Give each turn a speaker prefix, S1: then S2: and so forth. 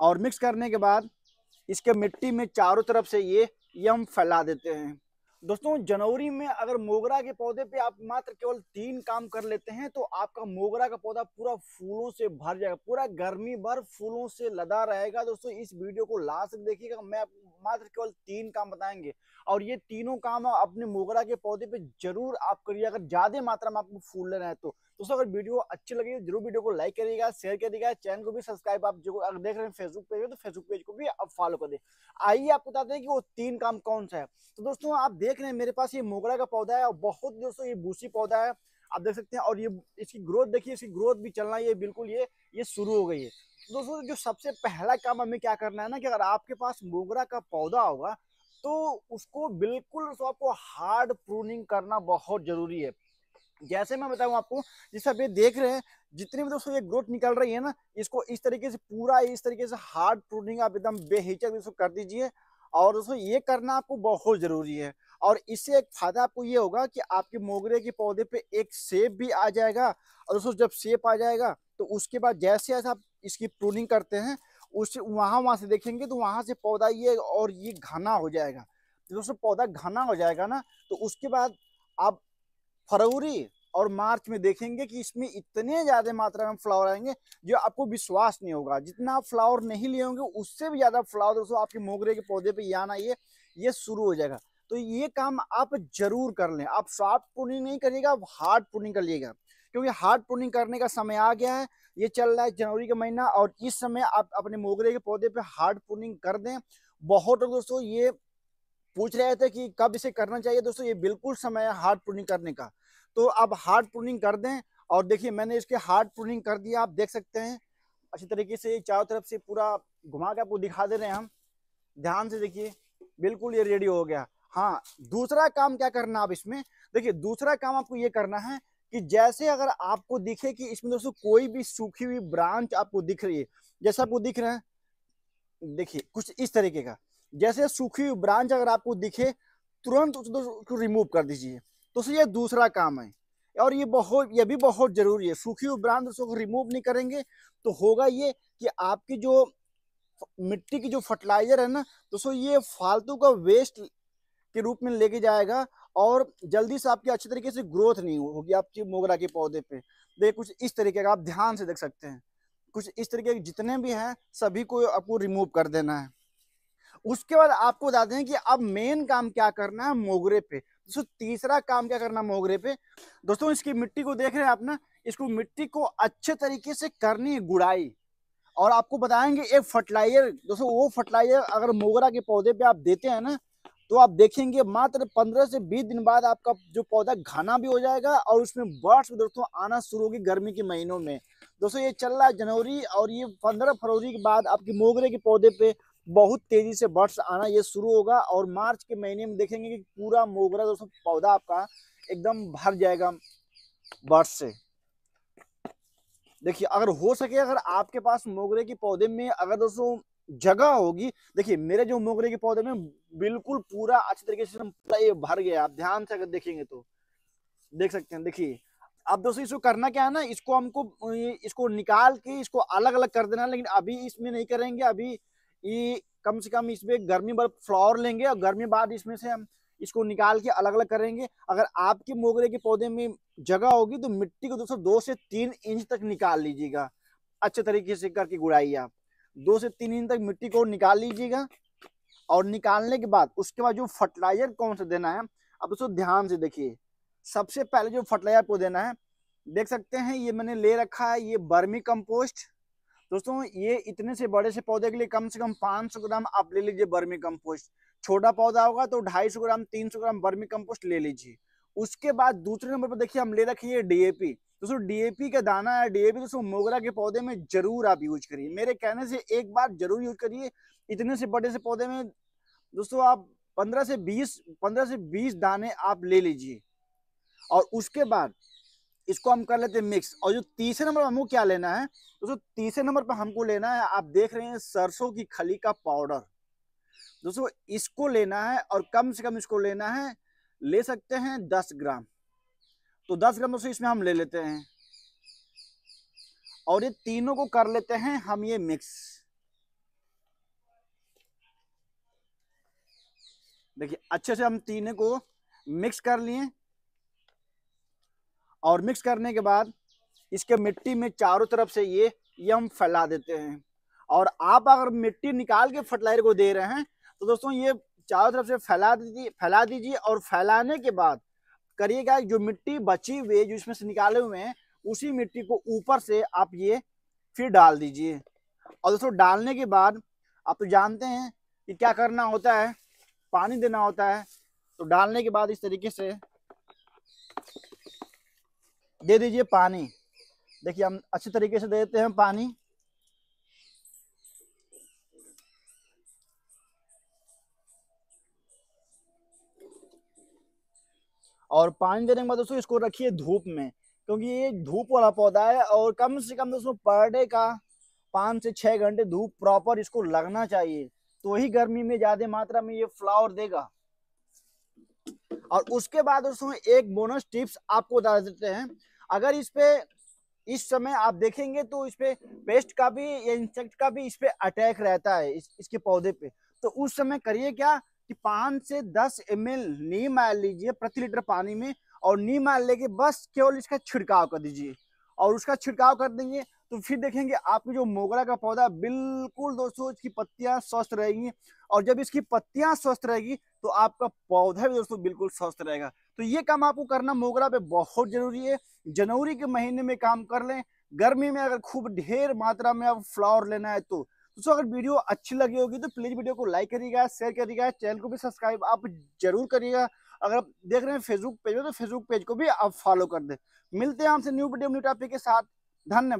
S1: और मिक्स करने के बाद इसके मिट्टी में चारों तरफ से ये यम फैला देते हैं दोस्तों जनवरी में अगर मोगरा के पौधे पे आप मात्र केवल तीन काम कर लेते हैं तो आपका मोगरा का पौधा पूरा फूलों से भर जाएगा पूरा गर्मी भर फूलों से लदा रहेगा दोस्तों इस वीडियो को लास्ट तक देखिएगा मैं आप मात्र केवल तीन काम बताएंगे और ये तीनों काम अपने मोगरा के पौधे पे जरूर आप करिए अगर ज्यादा मात्रा में आपको फूल लेना है तो दोस्तों अगर वीडियो अच्छी लगी तो जरूर वीडियो को लाइक करिएगा शेयर करिएगा चैनल को भी सब्सक्राइब आप जो अगर देख रहे हैं फेसबुक पेज तो फेसबुक पेज को भी आप फॉलो कर दें आइए आपको बताते हैं कि वो तीन काम कौन सा है तो दोस्तों आप देख रहे हैं मेरे पास ये मोगरा का पौधा है और बहुत दोस्तों ये भूसी पौधा है आप देख सकते हैं और ये इसकी ग्रोथ देखिए इसकी ग्रोथ भी चलना ये बिल्कुल ये ये शुरू हो गई है तो दोस्तों जो सबसे पहला काम हमें क्या करना है ना कि अगर आपके पास मोगरा का पौधा होगा तो उसको बिल्कुल उसको आपको हार्ड प्रूनिंग करना बहुत जरूरी है जैसे मैं बताऊं आपको जैसे आप ये देख रहे हैं जितनी भी दोस्तों ये ग्रोथ निकल रही है ना इसको इस तरीके से पूरा इस तरीके से हार्ड प्रूनिंग आप एकदम बेहिचक दोस्तों कर दीजिए और दोस्तों ये करना आपको बहुत ज़रूरी है और इससे एक फायदा आपको ये होगा कि आपके मोगरे के पौधे पे एक सेब भी आ जाएगा और दोस्तों जब सेब आ जाएगा तो उसके बाद जैसे जैसे आप इसकी प्रूनिंग करते हैं उस वहाँ वहाँ से देखेंगे तो वहाँ से पौधा ये और ये घना हो जाएगा दोस्तों पौधा घना हो जाएगा ना तो उसके बाद आप फरवरी और मार्च में देखेंगे कि इसमें इतने ज़्यादा मात्रा में फ्लावर आएंगे जो आपको विश्वास नहीं होगा जितना आप फ्लावर नहीं लिए होंगे उससे भी ज़्यादा फ्लावर दोस्तों आपके मोगरे के पौधे पे आना ये ये शुरू हो जाएगा तो ये काम आप जरूर कर लें आप सॉफ्ट पुनिंग नहीं करिएगा आप हार्ड पुनिंग कर लिएगा क्योंकि हार्ड पुनिंग करने का समय आ गया है ये चल रहा है जनवरी का महीना और इस समय आप अपने मोगरे के पौधे पे हार्ड पुनिंग कर दें बहुत दोस्तों ये पूछ रहे थे कि कब इसे करना चाहिए दोस्तों ये बिल्कुल समय है हार्ड पुनिंग करने का तो आप हार्ड प्रूनिंग कर दें और देखिए मैंने इसके हार्ड प्रूनिंग कर दिया आप देख सकते हैं अच्छी तरीके से चारों तरफ से पूरा घुमा के आपको दिखा दे रहे हैं हम ध्यान से देखिए बिल्कुल ये रेडी हो गया हाँ दूसरा काम क्या करना आप इसमें देखिए दूसरा काम आपको ये करना है कि जैसे अगर आपको दिखे कि इसमें दोस्तों कोई भी सूखी हुई ब्रांच आपको दिख रही है जैसे आपको दिख रहा है देखिए कुछ इस तरीके का जैसे सूखी हुई ब्रांच अगर आपको दिखे तुरंत उसको रिमूव कर दीजिए तो ये दूसरा काम है और ये बहुत ये भी बहुत ज़रूरी है सूखी उपरांत उसको रिमूव नहीं करेंगे तो होगा ये कि आपकी जो मिट्टी की जो फर्टिलाइज़र है ना तो सो ये फालतू का वेस्ट के रूप में लेके जाएगा और जल्दी से आपकी अच्छी तरीके से ग्रोथ नहीं होगी आपकी मोगरा के पौधे पे तो कुछ इस तरीके का आप ध्यान से देख सकते हैं कुछ इस तरीके के जितने भी हैं सभी को आपको रिमूव कर देना है उसके बाद आपको बता दें कि अब मेन काम क्या करना है मोगरे पे दोस्तों तीसरा काम क्या करना मोगरे पे दोस्तों इसकी मिट्टी को देख रहे हैं आप ना इसको मिट्टी को अच्छे तरीके से करनी है गुड़ाई और आपको बताएंगे एक फर्टिलाइजर दोस्तों वो फर्टिलाइजर अगर मोगरा के पौधे पे आप देते हैं ना तो आप देखेंगे मात्र पंद्रह से बीस दिन बाद आपका जो पौधा घना भी हो जाएगा और उसमें बर्ड्स दोस्तों आना शुरू होगी गर्मी के महीनों में दोस्तों ये चल रहा है जनवरी और ये पंद्रह फरवरी के बाद आपके मोगरे के पौधे पे बहुत तेजी से बर्ड्स आना ये शुरू होगा और मार्च के महीने में देखेंगे कि पूरा मोगरा दोस्तों पौधा आपका एकदम भर जाएगा बर्ड्स से देखिए अगर हो सके अगर आपके पास मोगरे के पौधे में अगर दोस्तों जगह होगी देखिए मेरे जो मोगरे के पौधे में बिल्कुल पूरा अच्छे तरीके से पूरा भर गया आप ध्यान से अगर देखेंगे तो देख सकते हैं देखिए अब दोस्तों इसको करना क्या है ना इसको हमको इसको निकाल के इसको अलग अलग कर देना लेकिन अभी इसमें नहीं करेंगे अभी ये कम से कम इसमें गर्मी बल्ब फ्लावर लेंगे और गर्मी बाद इसमें से हम इसको निकाल के अलग अलग करेंगे अगर आपके मोगरे के पौधे में जगह होगी तो मिट्टी को दोस्तों दो से तीन इंच तक निकाल लीजिएगा अच्छे तरीके से करके गुड़ाई आप दो से तीन इंच तक मिट्टी को निकाल लीजिएगा और निकालने के बाद उसके बाद जो फर्टिलाइजर कौन सा देना है अब दोस्तों ध्यान से देखिए सबसे पहले जो फर्टिलाइजर को देना है देख सकते हैं ये मैंने ले रखा है ये बर्मी कंपोस्ट दोस्तों ये इतने से बड़े से पौधे के लिए कम से कम 500 ग्राम आप ले लीजिए बर्मी कंपोस्ट छोटा पौधा होगा तो 250 ग्राम 300 ग्राम बर्मी कंपोस्ट ले लीजिए उसके बाद दूसरे नंबर पर देखिए हम ले रखिए डीएपी दोस्तों डीएपी का दाना है डीएपी दोस्तों मोगरा के पौधे में जरूर आप यूज करिए मेरे कहने से एक बार जरूर यूज करिए इतने से बड़े से पौधे में दोस्तों आप पंद्रह से बीस पंद्रह से बीस दाने आप ले लीजिए और उसके बाद इसको हम कर लेते हैं मिक्स और जो तीसरे नंबर हमको क्या लेना है दोस्तों तीसरे नंबर पर हमको लेना है आप देख रहे हैं सरसों की खली का पाउडर दोस्तों इसको लेना है और कम से कम इसको लेना है ले सकते हैं दस ग्राम तो दस ग्राम दोस्तों इसमें हम ले लेते हैं और ये तीनों को कर लेते हैं हम ये मिक्स देखिए अच्छे से हम तीनों को मिक्स कर लिए और मिक्स करने के बाद इसके मिट्टी में चारों तरफ से ये ये हम फैला देते हैं और आप अगर मिट्टी निकाल के फर्टिलाइजर को दे रहे हैं तो दोस्तों ये चारों तरफ से फैला दीजिए फैला दीजिए और फैलाने के बाद करिएगा जो मिट्टी बची हुई है जो इसमें से निकाले हुए हैं उसी मिट्टी को ऊपर से आप ये फिर डाल दीजिए और दोस्तों डालने के बाद आप तो जानते हैं कि क्या करना होता है पानी देना होता है तो डालने के बाद इस तरीके से दे दीजिए पानी देखिए हम अच्छी तरीके से दे देते हैं पानी और पानी देने के बाद दोस्तों इसको रखिए धूप में क्योंकि ये धूप वाला पौधा है और कम से कम दोस्तों पर डे का पाँच से छः घंटे धूप प्रॉपर इसको लगना चाहिए तो ही गर्मी में ज़्यादा मात्रा में ये फ्लावर देगा और उसके बाद दोस्तों एक बोनस टिप्स आपको बता देते हैं अगर इस पे इस समय आप देखेंगे तो इस पे पेस्ट का भी या इंसेक्ट का भी इस पे अटैक रहता है इस, इसके पौधे पे तो उस समय करिए क्या कि पाँच से दस एम एल नीम आयल लीजिए प्रति लीटर पानी में और नीम आयल लेके बस केवल इसका छिड़काव कर दीजिए और उसका छिड़काव कर देंगे तो फिर देखेंगे आपकी जो मोगरा का पौधा बिल्कुल दोस्तों इसकी पत्तियां स्वस्थ रहेगी और जब इसकी पत्तियां स्वस्थ रहेगी तो आपका पौधा भी दोस्तों बिल्कुल स्वस्थ रहेगा तो ये काम आपको करना मोगरा पे बहुत जरूरी है जनवरी के महीने में काम कर लें गर्मी में अगर खूब ढेर मात्रा में आप फ्लावर लेना है तो दोस्तों अगर वीडियो अच्छी लगी होगी तो प्लीज वीडियो को लाइक करिएगा शेयर करिएगा चैनल को भी सब्सक्राइब आप जरूर करिएगा अगर आप देख रहे हैं फेसबुक पेज में तो फेसबुक पेज को भी आप फॉलो कर दे मिलते हैं आपसे न्यू वीडियो न्यू टॉपिक के साथ धन्यवाद